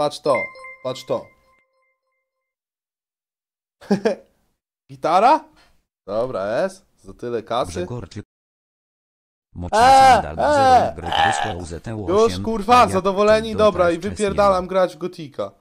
Patrz to, patrz to. Gitara? Dobra, S. Za tyle kasy. Grzegorczyk. Eee, eee. Już kurwa, zadowoleni, dobra i wypierdalam grać w Gotika.